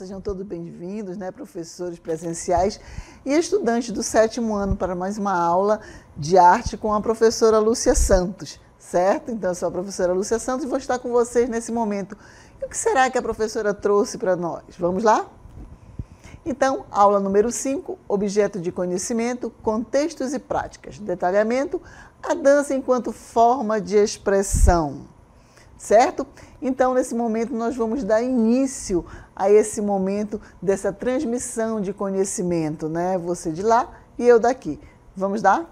sejam todos bem-vindos, né, professores presenciais e estudantes do sétimo ano para mais uma aula de arte com a professora Lúcia Santos, certo? Então, eu sou a professora Lúcia Santos e vou estar com vocês nesse momento. E o que será que a professora trouxe para nós? Vamos lá? Então, aula número 5, objeto de conhecimento, contextos e práticas. Detalhamento, a dança enquanto forma de expressão, certo? Então, nesse momento, nós vamos dar início a esse momento dessa transmissão de conhecimento, né? Você de lá e eu daqui. Vamos dar?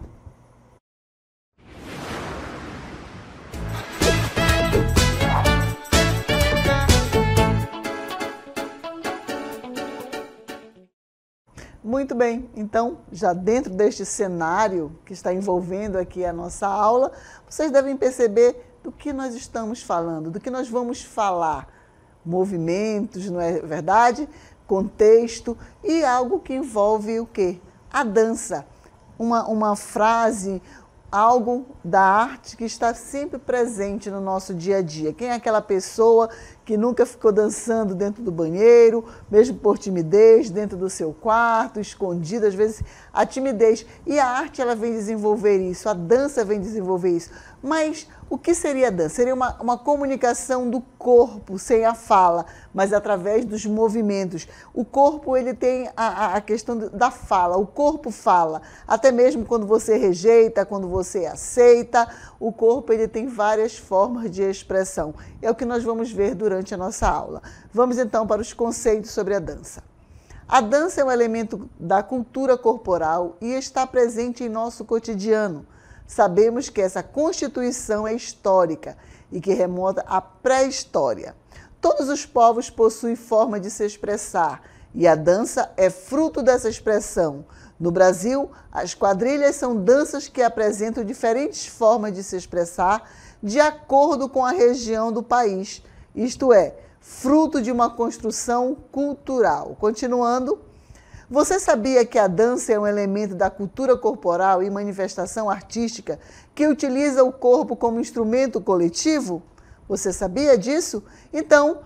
Muito bem, então, já dentro deste cenário que está envolvendo aqui a nossa aula, vocês devem perceber do que nós estamos falando, do que nós vamos falar. Movimentos, não é verdade? Contexto e algo que envolve o quê? A dança. Uma, uma frase, algo da arte que está sempre presente no nosso dia a dia. Quem é aquela pessoa que nunca ficou dançando dentro do banheiro, mesmo por timidez, dentro do seu quarto, escondida, às vezes a timidez. E a arte ela vem desenvolver isso, a dança vem desenvolver isso. Mas o que seria a dança? Seria uma, uma comunicação do corpo, sem a fala, mas através dos movimentos. O corpo ele tem a, a questão da fala, o corpo fala. Até mesmo quando você rejeita, quando você aceita, o corpo ele tem várias formas de expressão. É o que nós vamos ver durante a nossa aula. Vamos então para os conceitos sobre a dança. A dança é um elemento da cultura corporal e está presente em nosso cotidiano Sabemos que essa constituição é histórica e que remonta à pré-história. Todos os povos possuem forma de se expressar e a dança é fruto dessa expressão. No Brasil, as quadrilhas são danças que apresentam diferentes formas de se expressar de acordo com a região do país, isto é, fruto de uma construção cultural. Continuando, você sabia que a dança é um elemento da cultura corporal e manifestação artística que utiliza o corpo como instrumento coletivo? Você sabia disso? Então,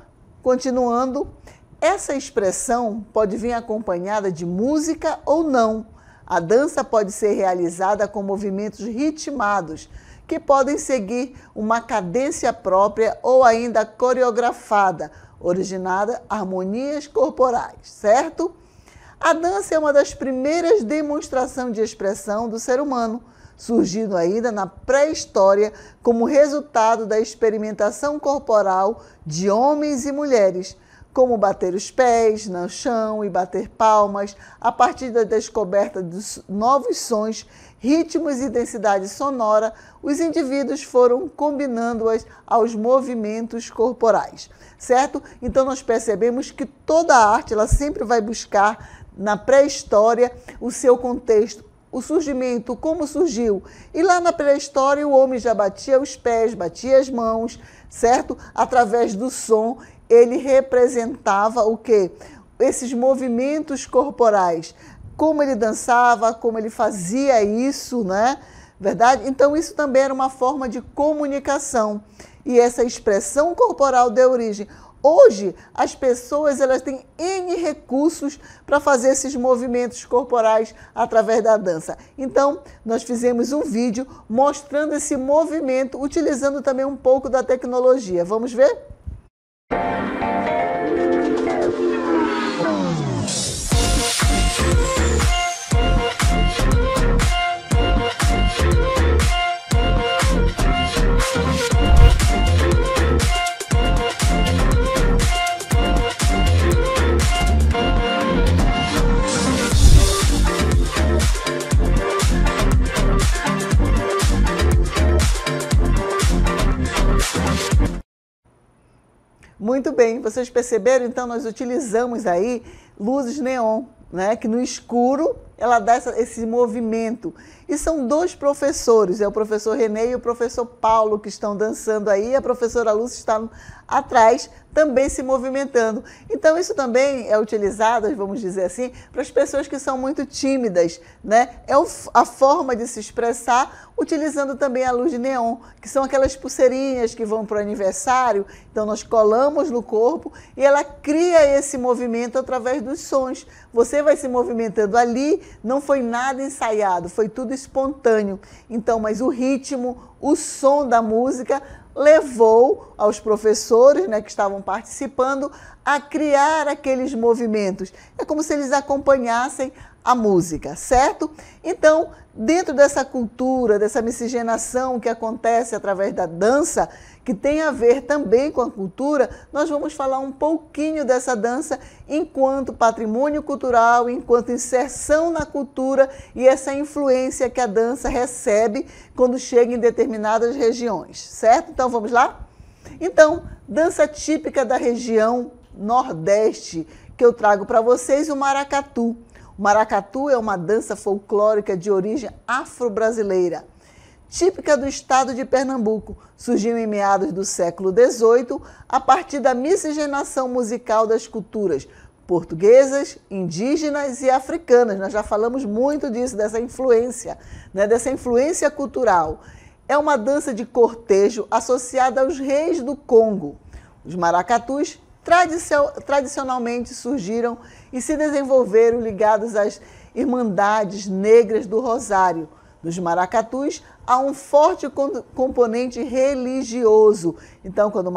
continuando, essa expressão pode vir acompanhada de música ou não. A dança pode ser realizada com movimentos ritmados, que podem seguir uma cadência própria ou ainda coreografada, originada harmonias corporais, certo? A dança é uma das primeiras demonstrações de expressão do ser humano, surgindo ainda na pré-história como resultado da experimentação corporal de homens e mulheres, como bater os pés no chão e bater palmas, a partir da descoberta de novos sons, ritmos e densidade sonora, os indivíduos foram combinando-as aos movimentos corporais, certo? Então nós percebemos que toda a arte ela sempre vai buscar na pré-história o seu contexto, o surgimento, como surgiu. E lá na pré-história o homem já batia os pés, batia as mãos, certo? Através do som, ele representava o quê? Esses movimentos corporais. Como ele dançava, como ele fazia isso, né? Verdade? Então, isso também era uma forma de comunicação. E essa expressão corporal deu origem Hoje, as pessoas elas têm N recursos para fazer esses movimentos corporais através da dança. Então, nós fizemos um vídeo mostrando esse movimento, utilizando também um pouco da tecnologia. Vamos ver? Música Muito bem, vocês perceberam? Então, nós utilizamos aí luzes neon né, que no escuro ela dá essa, esse movimento. E são dois professores, é o professor René e o professor Paulo que estão dançando aí, a professora Lúcia está atrás também se movimentando. Então isso também é utilizado, vamos dizer assim, para as pessoas que são muito tímidas, né? É a forma de se expressar utilizando também a luz de neon, que são aquelas pulseirinhas que vão para o aniversário, então nós colamos no corpo e ela cria esse movimento através dos sons. Você vai se movimentando ali, não foi nada ensaiado, foi tudo espontâneo. Então, mas o ritmo, o som da música levou aos professores né, que estavam participando a criar aqueles movimentos. É como se eles acompanhassem a música, certo? Então, dentro dessa cultura, dessa miscigenação que acontece através da dança, que tem a ver também com a cultura, nós vamos falar um pouquinho dessa dança enquanto patrimônio cultural, enquanto inserção na cultura e essa influência que a dança recebe quando chega em determinadas regiões, certo? Então, vamos lá? Então, dança típica da região Nordeste que eu trago para vocês, o maracatu o maracatu é uma dança folclórica de origem afro-brasileira, típica do estado de Pernambuco. Surgiu em meados do século XVIII a partir da miscigenação musical das culturas portuguesas, indígenas e africanas. Nós já falamos muito disso, dessa influência, né? dessa influência cultural. É uma dança de cortejo associada aos reis do Congo. Os maracatus tradicionalmente surgiram e se desenvolveram ligados às Irmandades Negras do Rosário, dos Maracatus há um forte componente religioso. Então, quando o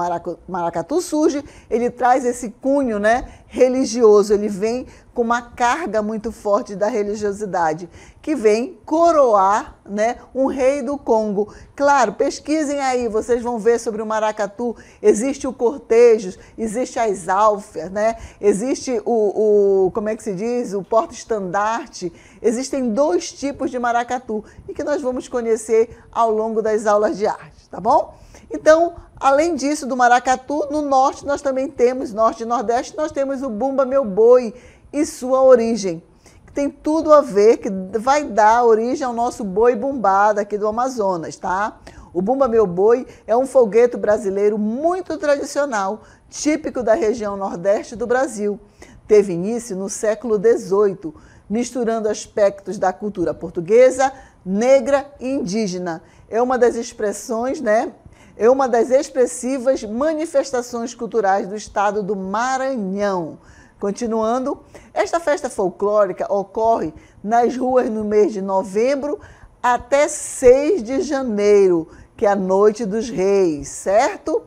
maracatu surge, ele traz esse cunho né, religioso, ele vem com uma carga muito forte da religiosidade, que vem coroar né, um rei do Congo. Claro, pesquisem aí, vocês vão ver sobre o maracatu. Existe o cortejo, existe as alfias, né? existe o, o, como é que se diz, o porta-estandarte. Existem dois tipos de maracatu e que nós vamos conhecer você ao longo das aulas de arte, tá bom? Então, além disso, do maracatu, no norte nós também temos, norte e nordeste, nós temos o Bumba Meu Boi e sua origem, que tem tudo a ver, que vai dar origem ao nosso boi bumbada aqui do Amazonas, tá? O Bumba Meu Boi é um folgueto brasileiro muito tradicional, típico da região nordeste do Brasil teve início no século XVIII, misturando aspectos da cultura portuguesa, negra e indígena. É uma das expressões, né? É uma das expressivas manifestações culturais do estado do Maranhão. Continuando, esta festa folclórica ocorre nas ruas no mês de novembro até 6 de janeiro, que é a Noite dos Reis, certo?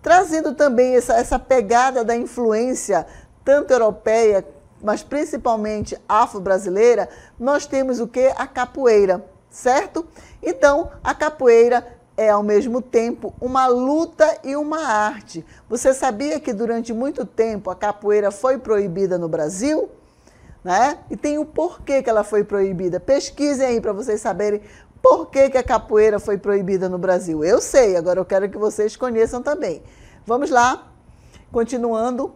Trazendo também essa, essa pegada da influência tanto europeia, mas principalmente afro-brasileira, nós temos o que? A capoeira, certo? Então, a capoeira é ao mesmo tempo uma luta e uma arte. Você sabia que durante muito tempo a capoeira foi proibida no Brasil? Né? E tem o porquê que ela foi proibida. Pesquisem aí para vocês saberem por que, que a capoeira foi proibida no Brasil. Eu sei, agora eu quero que vocês conheçam também. Vamos lá, continuando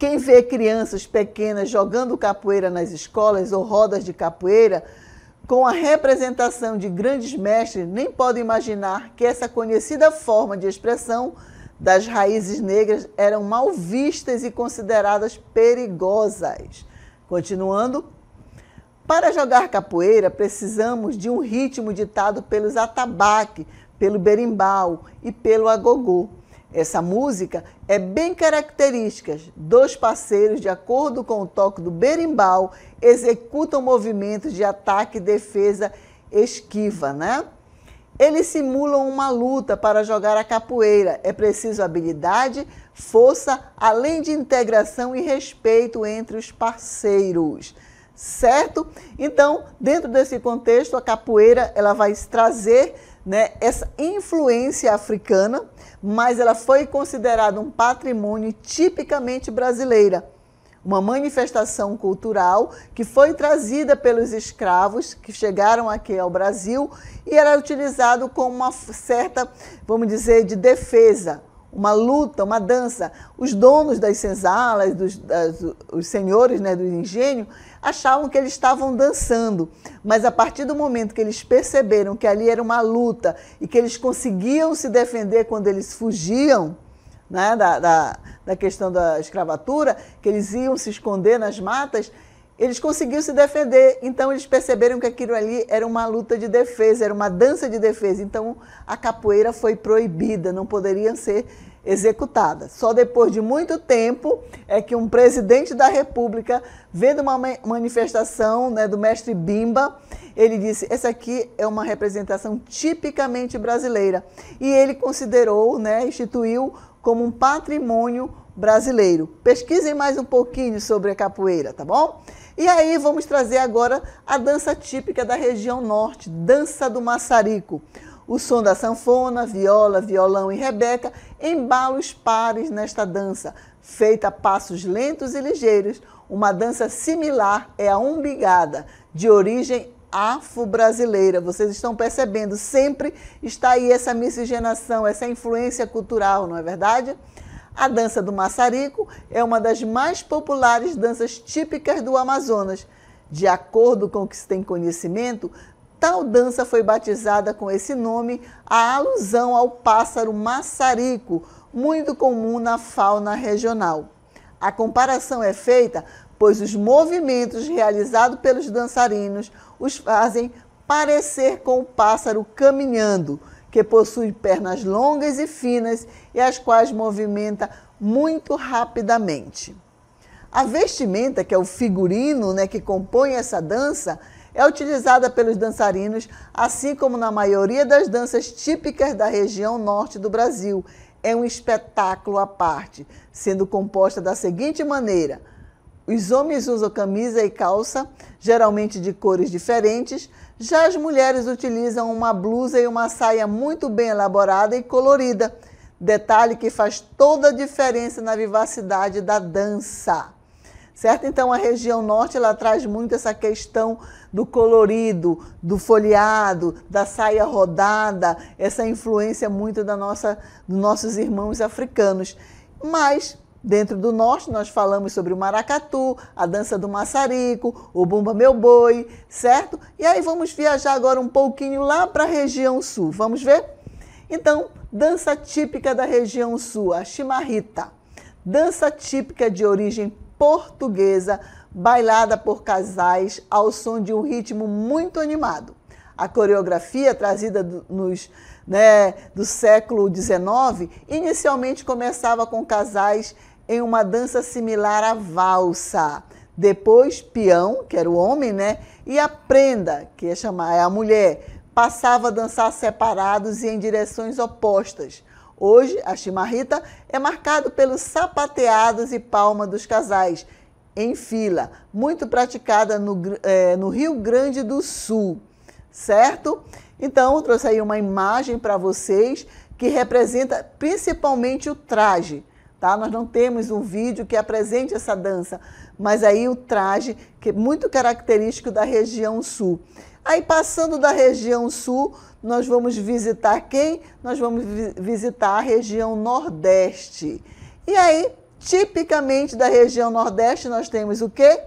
quem vê crianças pequenas jogando capoeira nas escolas ou rodas de capoeira, com a representação de grandes mestres, nem pode imaginar que essa conhecida forma de expressão das raízes negras eram mal vistas e consideradas perigosas. Continuando, para jogar capoeira precisamos de um ritmo ditado pelos atabaque, pelo berimbau e pelo agogô essa música é bem característica. Dois parceiros, de acordo com o toque do berimbau, executam movimentos de ataque, defesa, esquiva, né? Eles simulam uma luta para jogar a capoeira. É preciso habilidade, força, além de integração e respeito entre os parceiros. Certo? Então, dentro desse contexto, a capoeira ela vai trazer né, essa influência africana, mas ela foi considerada um patrimônio tipicamente brasileira. Uma manifestação cultural que foi trazida pelos escravos que chegaram aqui ao Brasil e era utilizado como uma certa, vamos dizer, de defesa uma luta, uma dança. Os donos das senzalas, dos, das, os senhores né, do engenho, achavam que eles estavam dançando, mas a partir do momento que eles perceberam que ali era uma luta e que eles conseguiam se defender quando eles fugiam, né, da, da, da, questão da escravatura, que eles iam se esconder nas matas, eles conseguiram se defender. Então, eles perceberam que aquilo ali era uma luta de defesa, era uma dança de defesa. Então, a capoeira foi proibida, não poderia ser executada. Só depois de muito tempo é que um presidente da República, vendo uma manifestação né, do mestre Bimba, ele disse: essa aqui é uma representação tipicamente brasileira. E ele considerou, né, instituiu como um patrimônio brasileiro. Pesquisem mais um pouquinho sobre a capoeira, tá bom? E aí vamos trazer agora a dança típica da região norte, dança do maçarico. O som da sanfona, viola, violão e rebeca embala os pares nesta dança, feita a passos lentos e ligeiros. Uma dança similar é a umbigada, de origem afro-brasileira. Vocês estão percebendo, sempre está aí essa miscigenação, essa influência cultural, não é verdade? A dança do maçarico é uma das mais populares danças típicas do Amazonas. De acordo com o que se tem conhecimento, tal dança foi batizada com esse nome a alusão ao pássaro maçarico, muito comum na fauna regional. A comparação é feita pois os movimentos realizados pelos dançarinos os fazem parecer com o pássaro caminhando, que possui pernas longas e finas e as quais movimenta muito rapidamente. A vestimenta, que é o figurino né, que compõe essa dança, é utilizada pelos dançarinos, assim como na maioria das danças típicas da região norte do Brasil. É um espetáculo à parte, sendo composta da seguinte maneira: os homens usam camisa e calça, geralmente de cores diferentes, já as mulheres utilizam uma blusa e uma saia muito bem elaborada e colorida, detalhe que faz toda a diferença na vivacidade da dança. Certo? Então a região norte ela traz muito essa questão do colorido, do folheado, da saia rodada, essa influência muito da nossa dos nossos irmãos africanos. Mas Dentro do norte, nós falamos sobre o maracatu, a dança do maçarico, o bumba meu boi, certo? E aí vamos viajar agora um pouquinho lá para a região sul. Vamos ver? Então, dança típica da região sul, a chimarrita. Dança típica de origem portuguesa, bailada por casais ao som de um ritmo muito animado. A coreografia trazida do, nos, né, do século XIX inicialmente começava com casais em uma dança similar à valsa. Depois, peão, que era o homem, né? E a prenda, que é chamar é a mulher, passava a dançar separados e em direções opostas. Hoje, a chimarrita é marcado pelos sapateados e palma dos casais, em fila, muito praticada no, é, no Rio Grande do Sul, certo? Então, trouxe aí uma imagem para vocês que representa principalmente o traje. Tá? Nós não temos um vídeo que apresente essa dança, mas aí o traje que é muito característico da região sul. Aí passando da região sul, nós vamos visitar quem? Nós vamos visitar a região nordeste. E aí, tipicamente da região nordeste, nós temos o quê?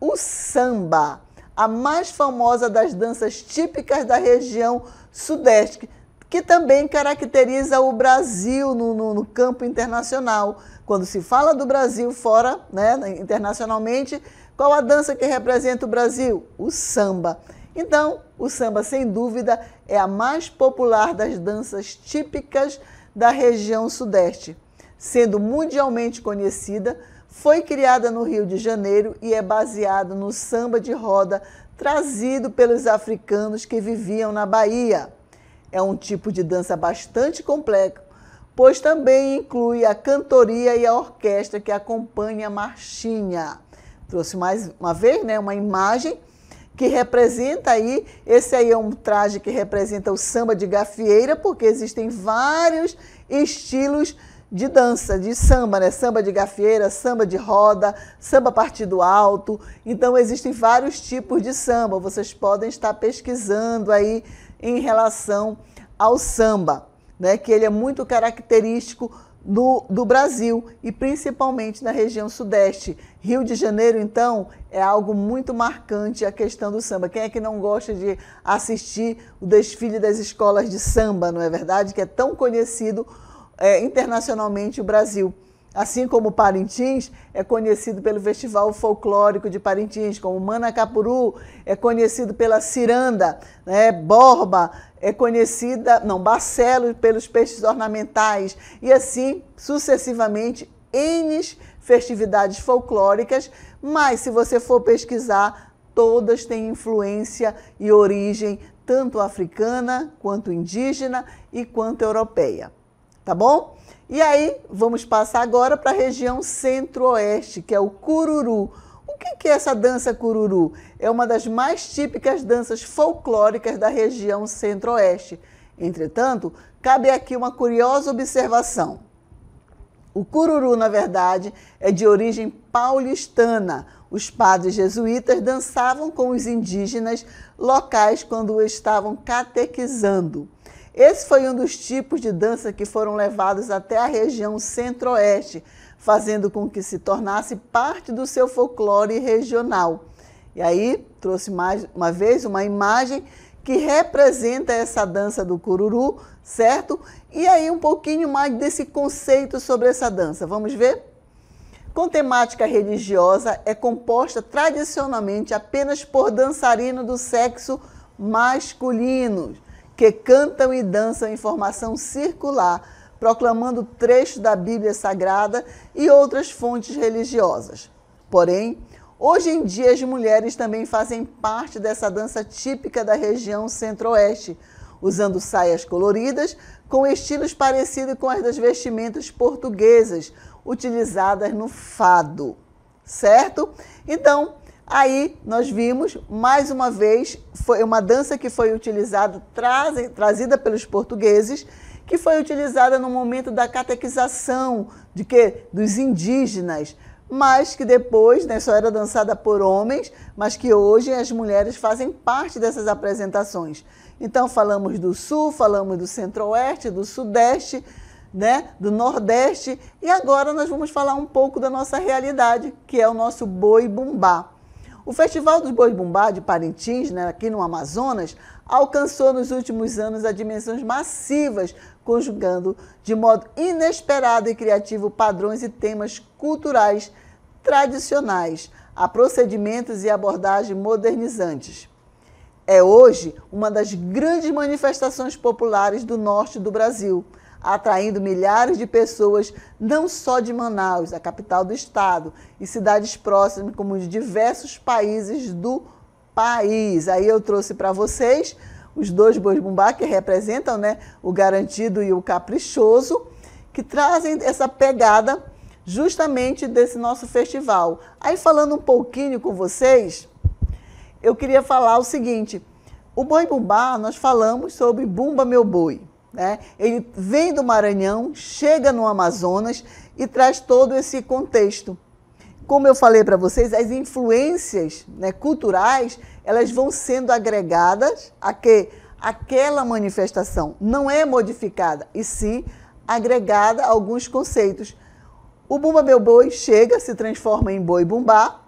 O samba, a mais famosa das danças típicas da região sudeste, que também caracteriza o Brasil no, no, no campo internacional. Quando se fala do Brasil fora, né, né, internacionalmente, qual a dança que representa o Brasil? O samba. Então, o samba, sem dúvida, é a mais popular das danças típicas da região Sudeste. Sendo mundialmente conhecida, foi criada no Rio de Janeiro e é baseada no samba de roda trazido pelos africanos que viviam na Bahia. É um tipo de dança bastante complexo, pois também inclui a cantoria e a orquestra que acompanha a marchinha. Trouxe mais uma vez, né, uma imagem que representa aí, esse aí é um traje que representa o samba de gafieira, porque existem vários estilos de dança, de samba, né? Samba de gafieira, samba de roda, samba partido alto. Então existem vários tipos de samba. Vocês podem estar pesquisando aí em relação ao samba, né, que ele é muito característico do, do Brasil e principalmente na região sudeste. Rio de Janeiro, então, é algo muito marcante a questão do samba. Quem é que não gosta de assistir o desfile das escolas de samba, não é verdade? Que é tão conhecido é, internacionalmente o Brasil. Assim como Parintins é conhecido pelo Festival Folclórico de Parintins, como Manacapuru é conhecido pela ciranda, né? Borba é conhecida, não, Barcelos pelos peixes ornamentais e assim sucessivamente N festividades folclóricas, mas se você for pesquisar, todas têm influência e origem tanto africana quanto indígena e quanto europeia tá bom? E aí, vamos passar agora para a região centro-oeste, que é o cururu. O que, que é essa dança cururu? É uma das mais típicas danças folclóricas da região centro-oeste. Entretanto, cabe aqui uma curiosa observação. O cururu, na verdade, é de origem paulistana. Os padres jesuítas dançavam com os indígenas locais quando estavam catequizando. Esse foi um dos tipos de dança que foram levados até a região centro-oeste, fazendo com que se tornasse parte do seu folclore regional. E aí trouxe mais uma vez uma imagem que representa essa dança do cururu, certo? E aí um pouquinho mais desse conceito sobre essa dança. Vamos ver? Com temática religiosa, é composta tradicionalmente apenas por dançarinos do sexo masculino, que cantam e dançam em formação circular, proclamando trechos da Bíblia Sagrada e outras fontes religiosas. Porém, hoje em dia as mulheres também fazem parte dessa dança típica da região centro-oeste, usando saias coloridas com estilos parecidos com as das vestimentas portuguesas utilizadas no fado, certo? Então, Aí nós vimos, mais uma vez, foi uma dança que foi utilizada, trazida pelos portugueses, que foi utilizada no momento da catequização de que dos indígenas, mas que depois né, só era dançada por homens, mas que hoje as mulheres fazem parte dessas apresentações. Então falamos do sul, falamos do centro-oeste, do sudeste, né, do nordeste e agora nós vamos falar um pouco da nossa realidade, que é o nosso boi bumbá. O Festival dos Bois Bumbá de Parintins, né, aqui no Amazonas, alcançou nos últimos anos a dimensões massivas, conjugando de modo inesperado e criativo padrões e temas culturais tradicionais a procedimentos e abordagens modernizantes. É hoje uma das grandes manifestações populares do norte do Brasil atraindo milhares de pessoas, não só de Manaus, a capital do estado, e cidades próximas, como de diversos países do país. Aí eu trouxe para vocês os dois bois bumbá que representam né, o garantido e o caprichoso, que trazem essa pegada justamente desse nosso festival. Aí falando um pouquinho com vocês, eu queria falar o seguinte: o boi bumbá, nós falamos sobre Bumba Meu Boi. Né? Ele vem do Maranhão, chega no Amazonas e traz todo esse contexto. Como eu falei para vocês, as influências né, culturais elas vão sendo agregadas a que aquela manifestação não é modificada e sim agregada a alguns conceitos. O Bumba Meu Boi chega, se transforma em Boi Bumbá,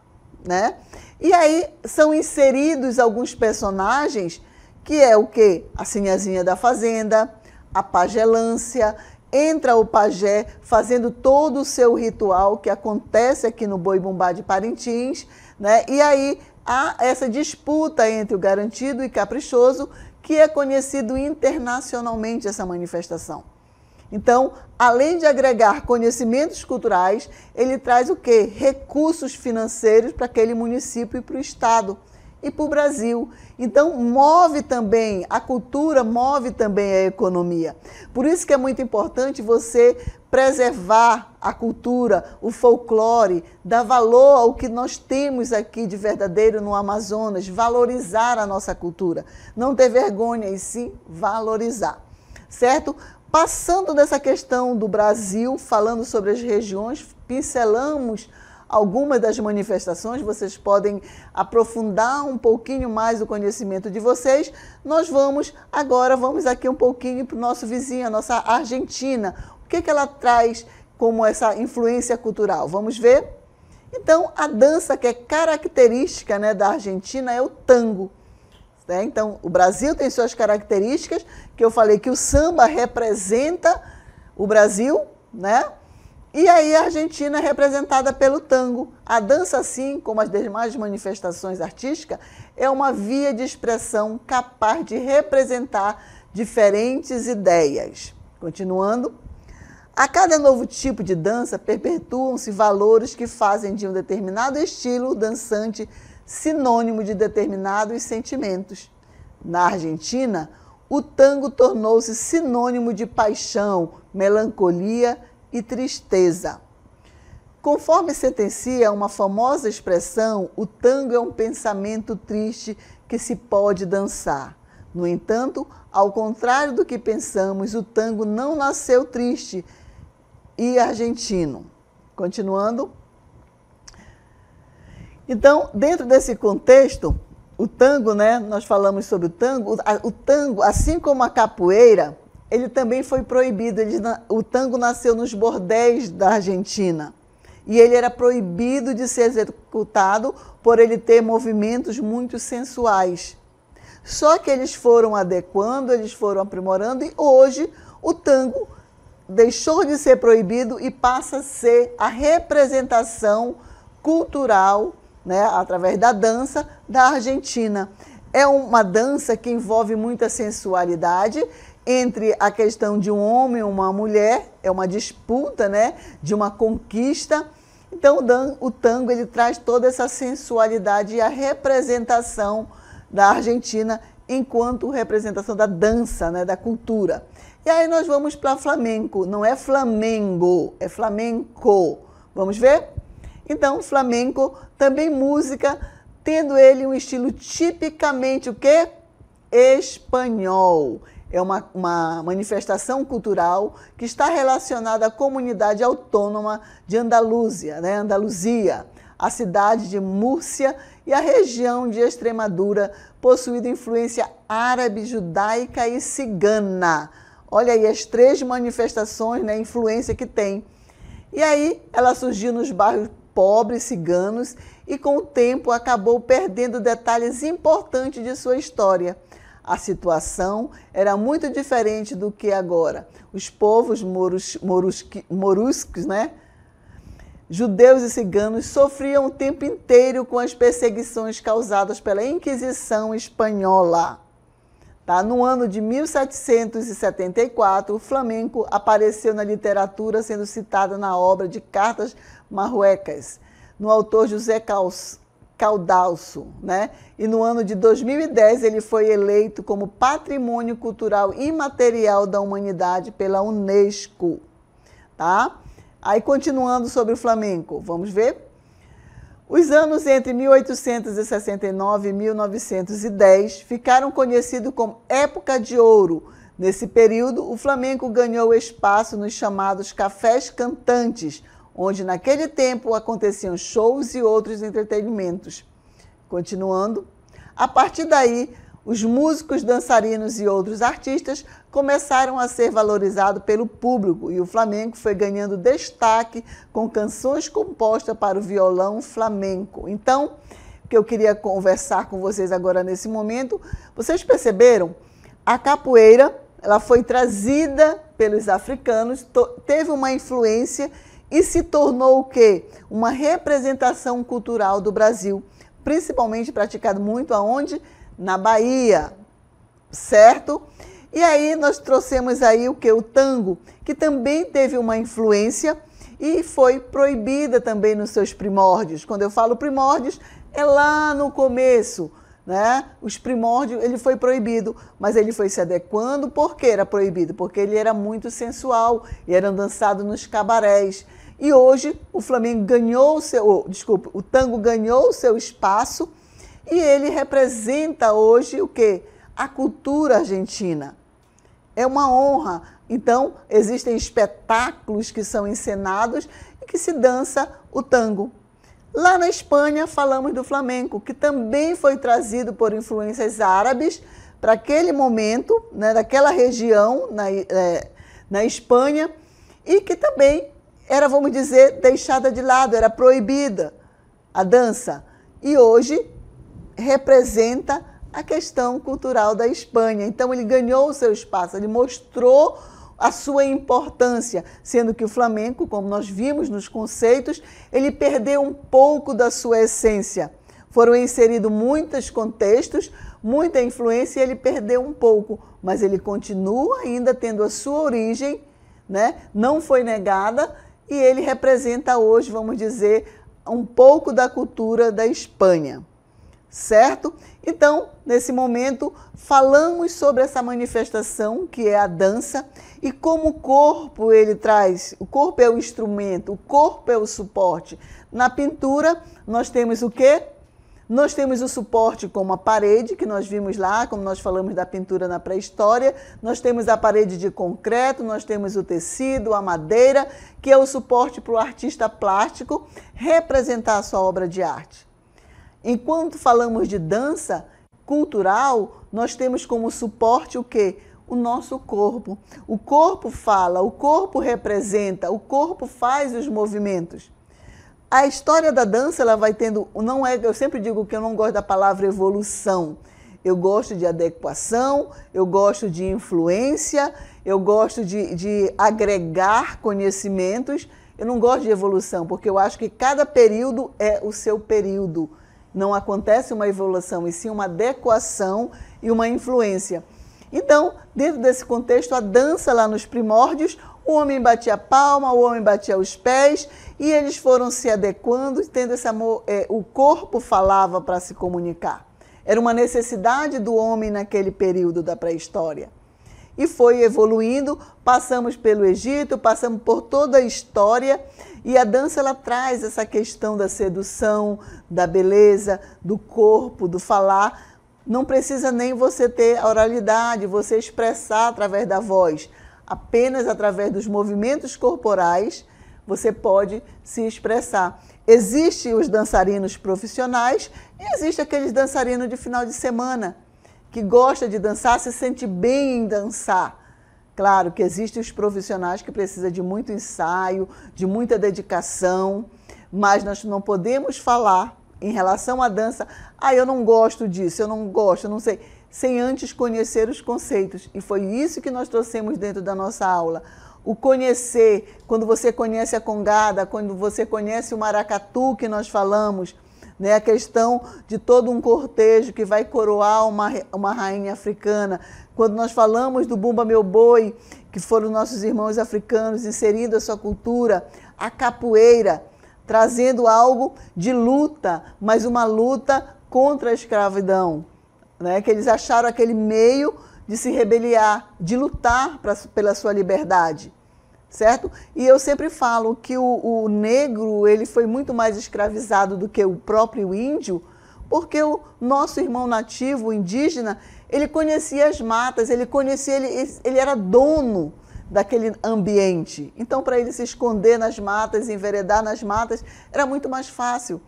né? E aí são inseridos alguns personagens que é o que a Sinhazinha da Fazenda, a pagelância, entra o pajé fazendo todo o seu ritual que acontece aqui no Boi Bumbá de Parintins, né? E aí há essa disputa entre o garantido e caprichoso, que é conhecido internacionalmente essa manifestação. Então, além de agregar conhecimentos culturais, ele traz o quê? Recursos financeiros para aquele município e para o estado e para o Brasil. Então, move também, a cultura move também a economia. Por isso que é muito importante você preservar a cultura, o folclore, dar valor ao que nós temos aqui de verdadeiro no Amazonas, valorizar a nossa cultura. Não ter vergonha e sim valorizar. Certo? Passando dessa questão do Brasil, falando sobre as regiões, pincelamos algumas das manifestações, vocês podem aprofundar um pouquinho mais o conhecimento de vocês. Nós vamos agora, vamos aqui um pouquinho para o nosso vizinho, a nossa Argentina. O que, que ela traz como essa influência cultural? Vamos ver? Então, a dança que é característica né, da Argentina é o tango. Né? Então, o Brasil tem suas características, que eu falei que o samba representa o Brasil, né? E aí a Argentina é representada pelo tango. A dança, assim como as demais manifestações artísticas, é uma via de expressão capaz de representar diferentes ideias. Continuando, a cada novo tipo de dança perpetuam-se valores que fazem de um determinado estilo dançante sinônimo de determinados sentimentos. Na Argentina, o tango tornou-se sinônimo de paixão, melancolia e tristeza. Conforme sentencia uma famosa expressão, o tango é um pensamento triste que se pode dançar. No entanto, ao contrário do que pensamos, o tango não nasceu triste e argentino. Continuando. Então, dentro desse contexto, o tango, né? Nós falamos sobre o tango. O tango, assim como a capoeira, ele também foi proibido. Ele, o tango nasceu nos bordéis da Argentina. E ele era proibido de ser executado por ele ter movimentos muito sensuais. Só que eles foram adequando, eles foram aprimorando e hoje o tango deixou de ser proibido e passa a ser a representação cultural, né, através da dança da Argentina. É uma dança que envolve muita sensualidade entre a questão de um homem e uma mulher, é uma disputa, né, de uma conquista. Então o tango ele traz toda essa sensualidade e a representação da Argentina enquanto representação da dança, né, da cultura. E aí nós vamos para flamenco, não é flamengo, é flamenco. Vamos ver? Então, flamenco também música, tendo ele um estilo tipicamente o quê? Espanhol é uma, uma, manifestação cultural que está relacionada à comunidade autônoma de Andalúzia, né? Andaluzia, a cidade de Múrcia e a região de Extremadura, possuída influência árabe, judaica e cigana. Olha aí as três manifestações, né, influência que tem. E aí ela surgiu nos bairros pobres ciganos e com o tempo acabou perdendo detalhes importantes de sua história. A situação era muito diferente do que agora. Os povos morus, morusqui, moruscos, né? judeus e ciganos sofriam o tempo inteiro com as perseguições causadas pela Inquisição Espanhola. Tá? No ano de 1774, o flamenco apareceu na literatura, sendo citado na obra de Cartas Marruecas, no autor José Caus, Caudalso, né? E no ano de 2010 ele foi eleito como Patrimônio Cultural Imaterial da Humanidade pela UNESCO, tá? Aí continuando sobre o Flamenco, vamos ver? Os anos entre 1869 e 1910 ficaram conhecidos como época de ouro. Nesse período, o Flamenco ganhou espaço nos chamados cafés cantantes, onde naquele tempo aconteciam shows e outros entretenimentos. Continuando, a partir daí, os músicos, dançarinos e outros artistas começaram a ser valorizados pelo público e o flamenco foi ganhando destaque com canções compostas para o violão flamenco. Então, o que eu queria conversar com vocês agora nesse momento, vocês perceberam? A capoeira, ela foi trazida pelos africanos, teve uma influência e se tornou o quê? Uma representação cultural do Brasil, principalmente praticado muito aonde? Na Bahia, certo? E aí nós trouxemos aí o que? O tango, que também teve uma influência e foi proibida também nos seus primórdios. Quando eu falo primórdios, é lá no começo, né? Os primórdios, ele foi proibido, mas ele foi se adequando. Por que era proibido? Porque ele era muito sensual e era dançado nos cabarés. E hoje o Flamengo ganhou o seu, oh, desculpa, o tango ganhou o seu espaço e ele representa hoje o que? A cultura argentina. É uma honra. Então, existem espetáculos que são encenados e que se dança o tango. Lá na Espanha, falamos do flamenco, que também foi trazido por influências árabes para aquele momento, né, daquela região na, é, na Espanha, e que também era, vamos dizer, deixada de lado, era proibida a dança. E hoje representa a questão cultural da Espanha. Então ele ganhou o seu espaço, ele mostrou a sua importância, sendo que o flamenco, como nós vimos nos conceitos, ele perdeu um pouco da sua essência. Foram inseridos muitos contextos, muita influência e ele perdeu um pouco, mas ele continua ainda tendo a sua origem, né? não foi negada e ele representa hoje, vamos dizer, um pouco da cultura da Espanha, certo? Então, nesse momento, falamos sobre essa manifestação que é a dança e como o corpo ele traz, o corpo é o instrumento, o corpo é o suporte. Na pintura, nós temos o quê? Nós temos o suporte como a parede, que nós vimos lá, como nós falamos da pintura na pré-história. Nós temos a parede de concreto, nós temos o tecido, a madeira, que é o suporte para o artista plástico representar a sua obra de arte. Enquanto falamos de dança cultural, nós temos como suporte o quê? o nosso corpo. O corpo fala, o corpo representa, o corpo faz os movimentos a história da dança ela vai tendo não é eu sempre digo que eu não gosto da palavra evolução eu gosto de adequação eu gosto de influência eu gosto de, de agregar conhecimentos eu não gosto de evolução porque eu acho que cada período é o seu período não acontece uma evolução e sim uma adequação e uma influência então dentro desse contexto a dança lá nos primórdios o homem batia a palma o homem batia os pés e eles foram se adequando, tendo esse amor. É, o corpo falava para se comunicar. Era uma necessidade do homem naquele período da pré-história. E foi evoluindo, passamos pelo Egito, passamos por toda a história, e a dança ela traz essa questão da sedução, da beleza, do corpo, do falar. Não precisa nem você ter a oralidade, você expressar através da voz, apenas através dos movimentos corporais você pode se expressar. Existem os dançarinos profissionais e existe aqueles dançarinos de final de semana que gosta de dançar, se sente bem em dançar. Claro que existem os profissionais que precisam de muito ensaio, de muita dedicação, mas nós não podemos falar em relação à dança, ah, eu não gosto disso, eu não gosto, eu não sei, sem antes conhecer os conceitos. E foi isso que nós trouxemos dentro da nossa aula o conhecer, quando você conhece a congada, quando você conhece o maracatu que nós falamos, né, a questão de todo um cortejo que vai coroar uma, uma rainha africana. Quando nós falamos do Bumba Meu Boi, que foram nossos irmãos africanos inserindo a sua cultura, a capoeira, trazendo algo de luta, mas uma luta contra a escravidão. Né, que eles acharam aquele meio de se rebeliar, de lutar pra, pela sua liberdade, certo? E eu sempre falo que o, o, negro ele foi muito mais escravizado do que o próprio índio, porque o nosso irmão nativo, o indígena, ele conhecia as matas, ele conhecia, ele, ele era dono daquele ambiente. Então, para ele se esconder nas matas, enveredar nas matas, era muito mais fácil.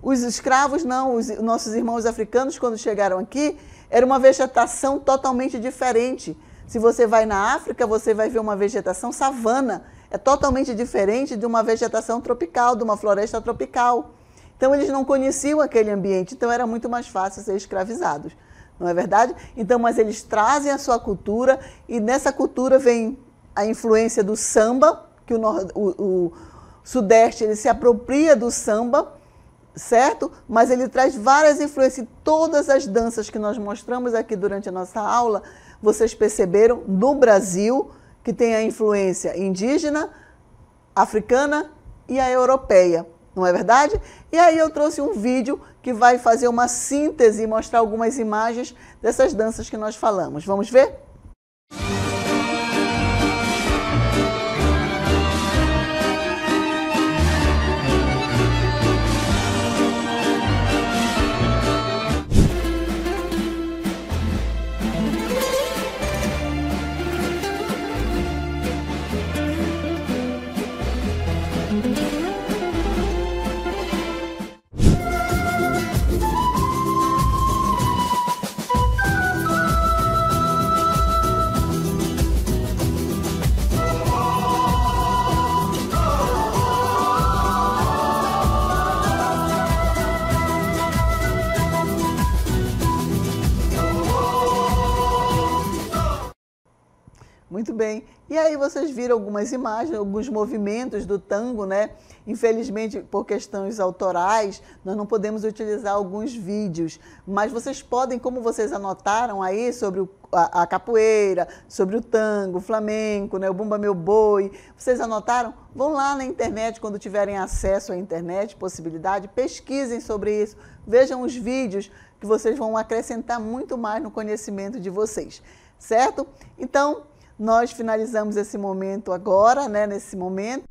Os escravos não, os nossos irmãos africanos, quando chegaram aqui, era uma vegetação totalmente diferente. Se você vai na África, você vai ver uma vegetação savana. É totalmente diferente de uma vegetação tropical, de uma floresta tropical. Então, eles não conheciam aquele ambiente, então era muito mais fácil ser escravizados. Não é verdade? Então, mas eles trazem a sua cultura e nessa cultura vem a influência do samba, que o, o, o Sudeste ele se apropria do samba certo? Mas ele traz várias influências. Todas as danças que nós mostramos aqui durante a nossa aula, vocês perceberam no Brasil que tem a influência indígena, africana e a europeia, não é verdade? E aí eu trouxe um vídeo que vai fazer uma síntese e mostrar algumas imagens dessas danças que nós falamos. Vamos ver? Muito bem. E aí vocês viram algumas imagens, alguns movimentos do tango, né? Infelizmente, por questões autorais, nós não podemos utilizar alguns vídeos, mas vocês podem, como vocês anotaram aí sobre o, a, a, capoeira, sobre o tango, o flamenco, né? o bumba meu boi, vocês anotaram? Vão lá na internet quando tiverem acesso à internet, possibilidade, pesquisem sobre isso, vejam os vídeos que vocês vão acrescentar muito mais no conhecimento de vocês, certo? Então, nós finalizamos esse momento agora, né, nesse momento.